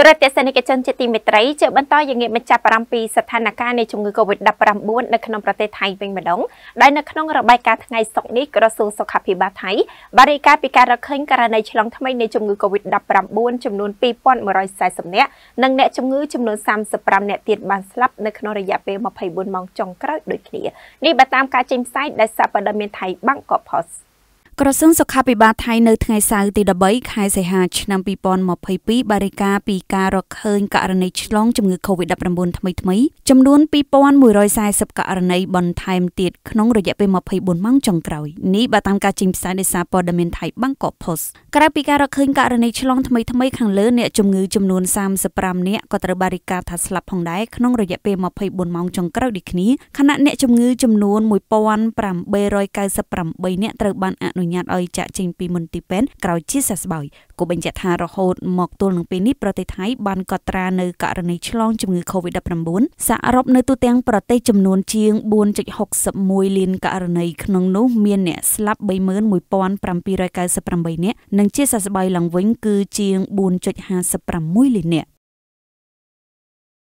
ទរទស្សនិកជនជាទីមេត្រីជាបន្តយើងងាកមកចាប់អារម្មណ៍ពីស្ថានភាពនៃជំងឺ Covid-19 នៅក្នុងប្រទេសថៃវិញម្ដងដែលនៅក្នុងរបាយការណ៍ថ្ងៃសុក្រនេះក្រសួងសុខាភិបាលថៃបានរាយការណ៍ពីការរកឃើញករណីឆ្លងថ្មីនៃជំងឺ Covid-19 ចំនួន2140នាក់និងអ្នកជំងឺចំនួន35នាក់ទៀតបានស្លាប់នៅក្នុងរយៈពេល24ម៉ោងចុងក្រោយដូចគ្នានេះបើតាមការចេញផ្សាយដែលសាព័ត៌មានថៃបាងកកផុសក្រសួងសុខាភិបាលថៃនៅថ្ងៃសៅរ៍ទី13ខែសីហាឆ្នាំ2022បារិកាពីការរកឃើញករណីឆ្លងជំងឺ Covid-19 ថ្មីថ្មីចំនួន2140ករណីបន្ថែមទៀតក្នុងរយៈពេល24ម៉ោងចុងក្រោយនេះបើតាមការចេញផ្សាយដោយសារព័ត៌មានថៃបាងកក Post ក្រៅពីការរកឃើញករណីឆ្លងថ្មីថ្មីខាងលើអ្នកជំងឺចំនួន35នាក់ក៏ត្រូវបារិកាថាស្លាប់ផងដែរក្នុងរយៈពេល24ម៉ោងចុងក្រោយដូចគ្នាខណៈអ្នកជំងឺចំនួន1898នាក់ត្រូវបានអនុញ្ញត្តិឲ្យចាក់ចេញពីមន្ទីរពេទ្យក្រោយជាសះស្បើយគូបញ្ជាក់ថារហូត មកទល់នឹងពេលនេះប្រទេសថៃបានកត់ត្រានៅករណីឆ្លងជំងឺ Covid-19 សរុបនៅទូទាំងប្រទេសចំនួនជាង4.61លានករណីក្នុងនោះមានអ្នកស្លាប់31798នាក់និងជាសះស្បើយឡើងវិញគឺ ជាង4.56លាននាក់